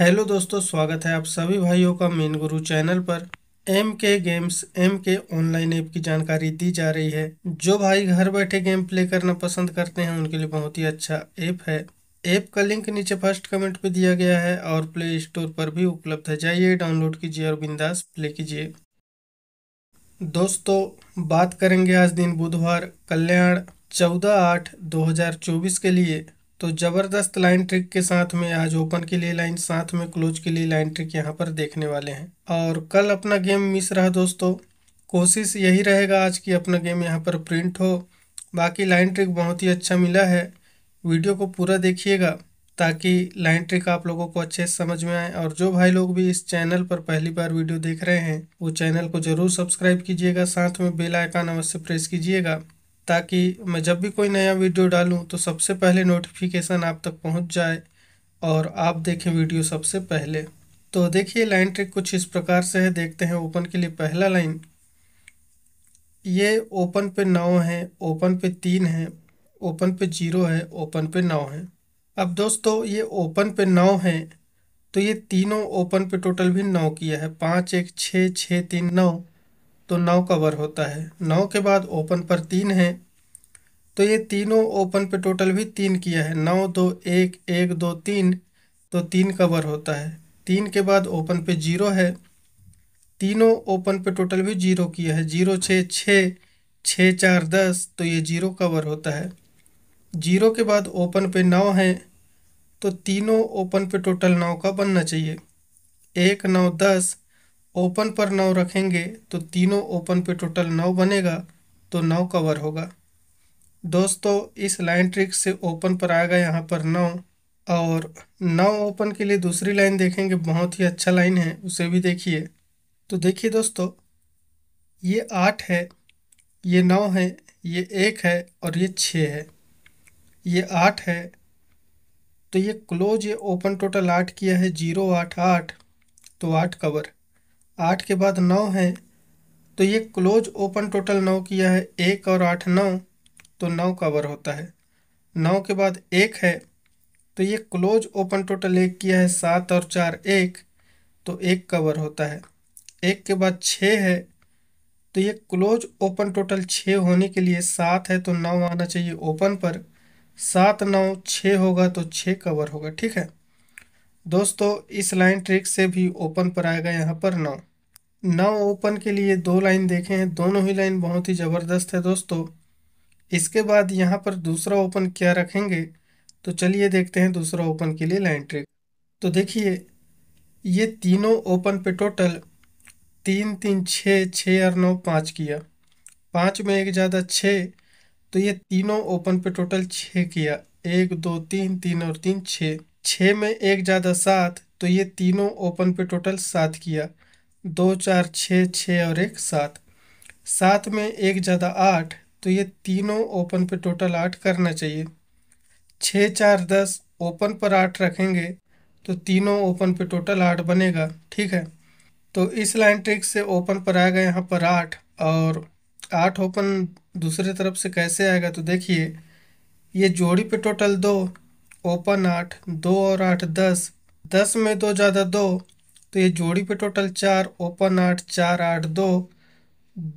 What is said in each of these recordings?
hello दोस्तों स्वागत है आप सभी भाइयों का मेन गुरु चैनल पर M K games M K online app की जानकारी दी जा रही है जो भाई घर बैठे गेम प्ले करना पसंद करते हैं उनके लिए बहुत ही अच्छा ऐप है ऐप का लिंक नीचे फर्स्ट कमेंट पे दिया गया है और प्ले स्टोर पर भी उपलब्ध है जाइए डाउनलोड कीजिए और बिंदास प्ले कीजिए दोस्तों बात करेंगे आज दिन बुधवार कल्याण चौदह आठ दो हजार चौबीस के लिए तो ज़बरदस्त लाइन ट्रिक के साथ में आज ओपन के लिए लाइन साथ में क्लोज के लिए लाइन ट्रिक यहाँ पर देखने वाले हैं और कल अपना गेम मिस रहा दोस्तों कोशिश यही रहेगा आज कि अपना गेम यहाँ पर प्रिंट हो बाकी लाइन ट्रिक बहुत ही अच्छा मिला है वीडियो को पूरा देखिएगा ताकि लाइन ट्रिक आप लोगों को अच्छे से समझ में आए और जो भाई लोग भी इस चैनल पर पहली बार वीडियो देख रहे हैं वो चैनल को ज़रूर सब्सक्राइब कीजिएगा साथ में बेल आइकन अवश्य प्रेस कीजिएगा ताकि मैं जब भी कोई नया वीडियो डालूं तो सबसे पहले नोटिफिकेशन आप तक पहुंच जाए और आप देखें वीडियो सबसे पहले तो देखिए लाइन ट्रिक कुछ इस प्रकार से है देखते हैं ओपन के लिए पहला लाइन ये ओपन पे नौ है ओपन पे तीन है ओपन पे जीरो है ओपन पे नौ है अब दोस्तों ये ओपन पे नौ है तो ये तीनों ओपन पे टोटल भी नौ किया है पाँच एक छः छः तीन नौ तो नौ कवर होता है नौ के बाद ओपन पर तीन है तो ये तीनों ओपन पे टोटल भी तीन किया है नौ दो एक एक दो तीन तो तीन कवर होता है तीन के बाद ओपन पे जीरो है तीनों ओपन पे टोटल भी जीरो किया है जीरो छः छः छः चार दस तो ये जीरो कवर होता है जीरो के बाद ओपन पे नौ है तो तीनों ओपन पे टोटल नौ का बनना चाहिए एक नौ दस ओपन पर नौ रखेंगे तो तीनों ओपन पे टोटल नौ बनेगा तो नौ कवर होगा दोस्तों इस लाइन ट्रिक से ओपन पर आएगा यहाँ पर नौ और नौ ओपन के लिए दूसरी लाइन देखेंगे बहुत ही अच्छा लाइन है उसे भी देखिए तो देखिए दोस्तों ये आठ है ये नौ है ये एक है और ये छः है ये आठ है तो ये क्लोज ये ओपन टोटल आठ किया है जीरो आठ आठ तो आठ कवर आठ के बाद नौ है तो ये क्लोज ओपन टोटल नौ किया है एक और आठ नौ तो नौ कवर होता है नौ के बाद एक है तो ये क्लोज ओपन टोटल एक किया है सात और चार एक तो एक कवर होता है एक के बाद छः है तो ये क्लोज ओपन टोटल छः होने के लिए सात है तो नौ आना चाहिए ओपन पर सात नौ छः होगा तो छः कवर होगा ठीक है दोस्तों इस लाइन ट्रिक से भी ओपन पर आएगा यहाँ पर नौ नौ ओपन के लिए दो लाइन देखे हैं दोनों ही लाइन बहुत ही ज़बरदस्त है दोस्तों इसके बाद यहाँ पर दूसरा ओपन क्या रखेंगे तो चलिए देखते हैं दूसरा ओपन के लिए लाइन ट्रिक तो देखिए ये तीनों ओपन पे टोटल तीन तीन छः छः और नौ पाँच किया पाँच में एक ज़्यादा छः तो ये तीनों ओपन पे टोटल छः किया एक दो तीन तीन और तीन छः छः में एक ज़्यादा सात तो ये तीनों ओपन पे टोटल सात किया दो चार छः छः और एक सात सात में एक ज़्यादा आठ तो ये तीनों ओपन पे टोटल आठ करना चाहिए छः चार दस ओपन पर आठ रखेंगे तो तीनों ओपन पे टोटल आठ बनेगा ठीक है तो इस लाइन ट्रिक से ओपन पर आएगा यहाँ पर आठ और आठ ओपन दूसरे तरफ से कैसे आएगा तो देखिए ये जोड़ी पे टोटल दो ओपन आठ दो और आठ दस दस में दो ज़्यादा दो तो ये जोड़ी पे टोटल चार ओपन आठ चार आठ दो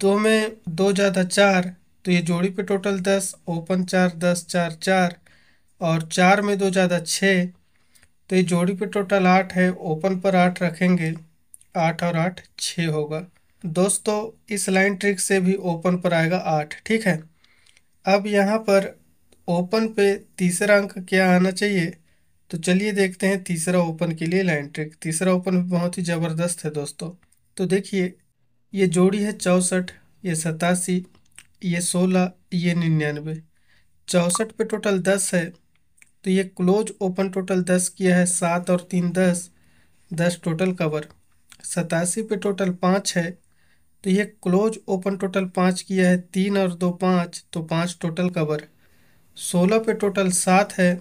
दो में दो ज़्यादा चार तो ये जोड़ी पे टोटल दस ओपन चार दस चार चार और चार में दो ज़्यादा छः तो ये जोड़ी पे टोटल आठ है ओपन पर आठ रखेंगे आठ और आठ छः होगा दोस्तों इस लाइन ट्रिक से भी ओपन पर आएगा आठ ठीक है अब यहाँ पर ओपन पे तीसरा अंक क्या आना चाहिए तो चलिए देखते हैं तीसरा ओपन के लिए लाइन ट्रिक तीसरा ओपन भी बहुत ही ज़बरदस्त है दोस्तों तो देखिए ये जोड़ी है चौंसठ ये सतासी ये सोलह ये निन्यानवे चौंसठ पे टोटल दस है तो ये क्लोज ओपन टोटल दस किया है सात और तीन दस दस टोटल कवर सतासी पे टोटल पाँच है तो ये क्लोज ओपन टोटल पाँच किया है तीन और दो पाँच तो पाँच टोटल कवर सोलह पे टोटल सात है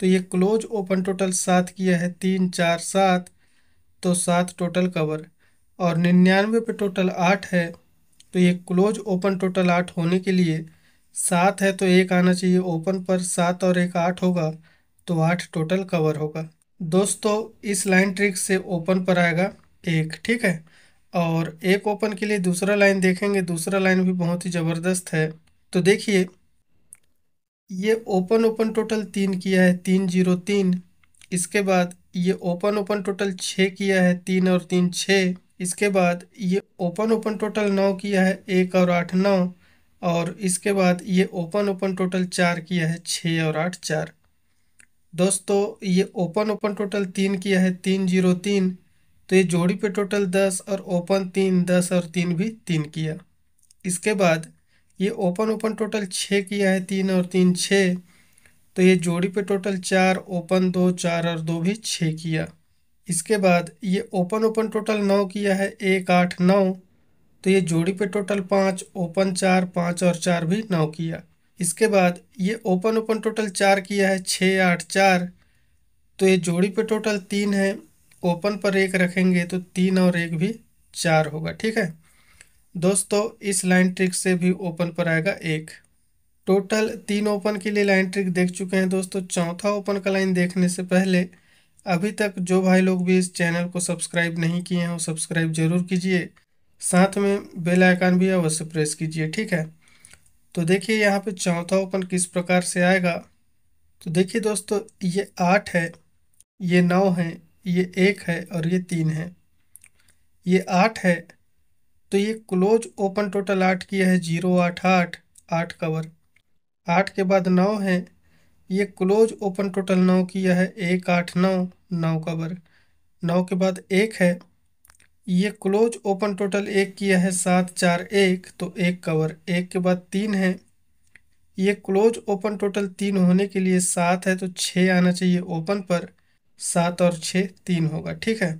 तो ये क्लोज ओपन टोटल सात किया है तीन चार सात तो सात टोटल कवर और निन्यानवे पे टोटल आठ है तो ये क्लोज ओपन टोटल आठ होने के लिए सात है तो एक आना चाहिए ओपन पर सात और एक आठ होगा तो आठ टोटल कवर होगा दोस्तों इस लाइन ट्रिक से ओपन पर आएगा एक ठीक है और एक ओपन के लिए दूसरा लाइन देखेंगे दूसरा लाइन भी बहुत ही ज़बरदस्त है तो देखिए ये ओपन ओपन टोटल तीन किया है तीन जीरो तीन इसके बाद ये ओपन ओपन टोटल छः किया है तीन और तीन छः इसके बाद ये ओपन ओपन टोटल नौ किया है एक और आठ नौ और इसके बाद ये ओपन ओपन टोटल चार किया है छः और आठ चार दोस्तों ये ओपन ओपन टोटल तीन किया है तीन जीरो तीन तो ये जोड़ी पे टोटल दस और ओपन तीन दस और तीन भी तीन किया इसके बाद ये ओपन ओपन टोटल छः किया है तीन और तीन छः तो ये जोड़ी पे टोटल चार ओपन दो चार और दो भी छः किया इसके बाद ये ओपन ओपन टोटल नौ किया है एक आठ नौ तो ये जोड़ी पे टोटल पाँच ओपन चार पाँच और चार भी नौ किया इसके बाद ये ओपन ओपन टोटल चार किया है छः आठ चार तो ये जोड़ी पे टोटल तीन है ओपन पर एक रखेंगे तो तीन और एक भी चार होगा ठीक है दोस्तों इस लाइन ट्रिक से भी ओपन पर आएगा एक टोटल तीन ओपन के लिए लाइन ट्रिक देख चुके हैं दोस्तों चौथा ओपन का लाइन देखने से पहले अभी तक जो भाई लोग भी इस चैनल को सब्सक्राइब नहीं किए हैं वो सब्सक्राइब जरूर कीजिए साथ में बेल आइकन भी अवश्य प्रेस कीजिए ठीक है तो देखिए यहाँ पे चौथा ओपन किस प्रकार से आएगा तो देखिए दोस्तों ये आठ है ये नौ है ये एक है और ये तीन है ये आठ है तो ये क्लोज ओपन टोटल आठ किया है जीरो आठ आठ आठ कवर आठ के बाद नौ है ये क्लोज ओपन टोटल नौ किया है एक आठ नौ नौ का वर्ग नौ के बाद एक है ये क्लोज ओपन टोटल एक किया है सात चार एक तो एक का वर्ग एक के बाद तीन है ये क्लोज ओपन टोटल तीन होने के लिए सात है तो छः आना चाहिए ओपन पर सात और छः तीन होगा ठीक है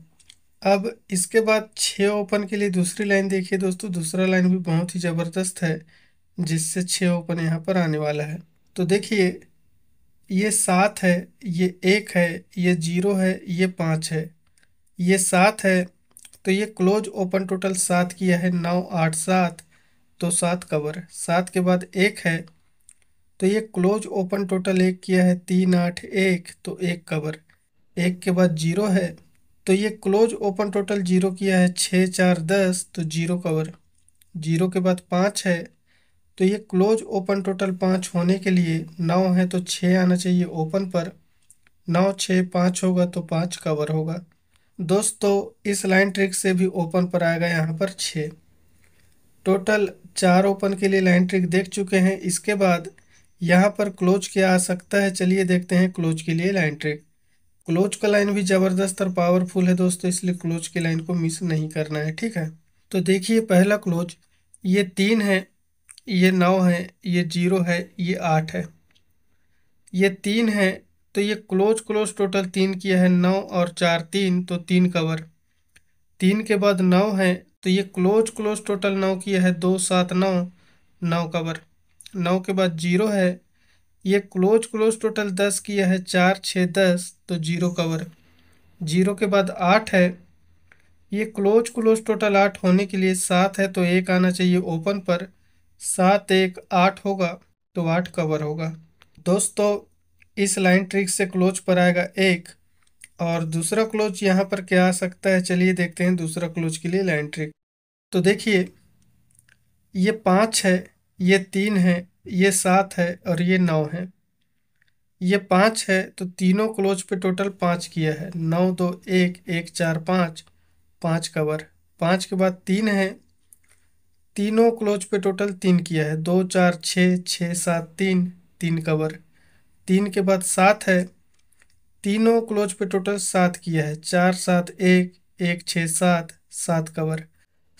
अब इसके बाद छः ओपन के लिए दूसरी लाइन देखिए दोस्तों दूसरा लाइन भी बहुत ही ज़बरदस्त है जिससे छः ओपन यहाँ पर आने वाला है तो देखिए ये सात है ये एक है ये जीरो है ये पाँच है ये सात है तो ये क्लोज ओपन टोटल सात किया है नौ आठ सात तो सात कवर सात के बाद एक है तो ये क्लोज ओपन टोटल एक किया है तीन आठ एक तो एक कवर एक के बाद जीरो है तो ये क्लोज ओपन टोटल जीरो किया है छः चार दस तो जीरो कवर जीरो के बाद पाँच है तो ये क्लोज ओपन टोटल पाँच होने के लिए नौ है तो छः आना चाहिए ओपन पर नौ छः पाँच होगा तो पाँच कवर होगा दोस्तों इस लाइन ट्रिक से भी ओपन पर आएगा यहाँ पर छः टोटल चार ओपन के लिए लाइन ट्रिक देख चुके हैं इसके बाद यहाँ पर क्लोज क्या आ सकता है चलिए देखते हैं क्लोज के लिए लाइन ट्रिक क्लोज का लाइन भी ज़बरदस्त और पावरफुल है दोस्तों इसलिए क्लोज की लाइन को मिस नहीं करना है ठीक है तो देखिए पहला क्लोज ये तीन है ये नौ है ये जीरो है ये आठ है ये तीन है तो ये क्लोज क्लोज टोटल तीन किया है नौ और चार तीन तो तीन कवर तीन के बाद नौ है तो ये क्लोज क्लोज टोटल नौ किया है दो सात नौ नौ कवर नौ के बाद जीरो है ये क्लोज क्लोज टोटल दस किया है चार छः दस तो जीरो कवर जीरो के बाद आठ है ये क्लोज क्लोज टोटल आठ होने के लिए सात है तो एक आना चाहिए ओपन पर सात एक आठ होगा तो आठ कवर होगा दोस्तों इस लाइन ट्रिक से क्लोज पर आएगा एक और दूसरा क्लोज यहाँ पर क्या आ सकता है चलिए देखते हैं दूसरा क्लोज के लिए लाइन ट्रिक तो देखिए ये पाँच है ये तीन है ये सात है और ये नौ है ये पाँच है तो तीनों क्लोज पे टोटल पाँच किया है नौ दो एक एक चार पाँच पाँच कवर पाँच के बाद तीन है तीनों क्लोज पे टोटल तीन किया है दो चार छः छः सात तीन तीन कवर तीन के बाद सात है तीनों क्लोज पे टोटल सात किया है चार सात एक एक छः सात सात कवर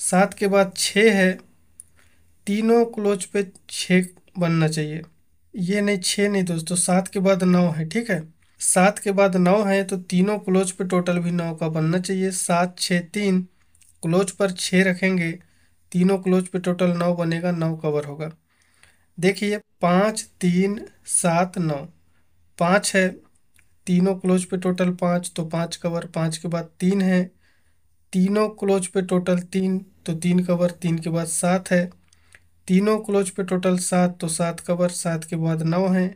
सात के बाद छः है तीनों क्लोज पे छः बनना चाहिए ये नहीं छः नहीं दोस्तों सात के बाद नौ है ठीक है सात के बाद नौ है तो तीनों क्लोज पे टोटल भी नौ का बनना चाहिए सात छः तीन क्लोज पर छः रखेंगे तीनों क्लोज पे टोटल नौ बनेगा नौ कवर होगा देखिए पाँच तीन सात नौ पाँच है तीनों क्लोज पे टोटल पाँच तो पाँच कवर पाँच के बाद तीन है तीनों क्लोज पे टोटल तीन तो तीन कवर तीन के बाद सात है तीनों क्लोज पे टोटल सात तो सात कवर सात के बाद नौ है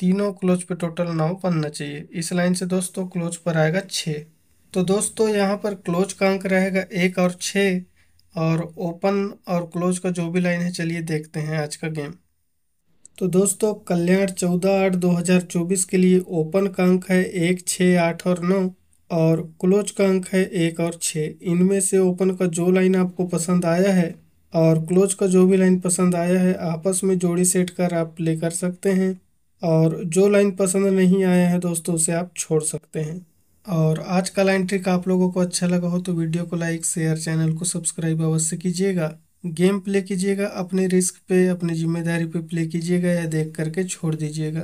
तीनों क्लोज पे टोटल नौ बनना चाहिए इस लाइन से दोस्तों क्लोज पर आएगा छः तो दोस्तों यहाँ पर क्लोज का अंक रहेगा एक और छः और ओपन और क्लोज का जो भी लाइन है चलिए देखते हैं आज का गेम तो दोस्तों कल्याण चौदह आठ दो हज़ार चौबीस के लिए ओपन का अंक है एक छः आठ और नौ और क्लोज का अंक है एक और छः इनमें से ओपन का जो लाइन आपको पसंद आया है और क्लोज का जो भी लाइन पसंद आया है आपस में जोड़ी सेट कर आप प्ले कर सकते हैं और जो लाइन पसंद नहीं आया है दोस्तों उसे आप छोड़ सकते हैं और आज का लाइन ट्रिक आप लोगों को अच्छा लगा हो तो वीडियो को लाइक शेयर चैनल को सब्सक्राइब अवश्य कीजिएगा गेम प्ले कीजिएगा अपने रिस्क पे अपनी जिम्मेदारी पे प्ले कीजिएगा या देख करके छोड़ दीजिएगा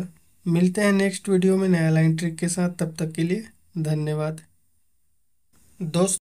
मिलते हैं नेक्स्ट वीडियो में नया लाइन ट्रिक के साथ तब तक के लिए धन्यवाद दोस्त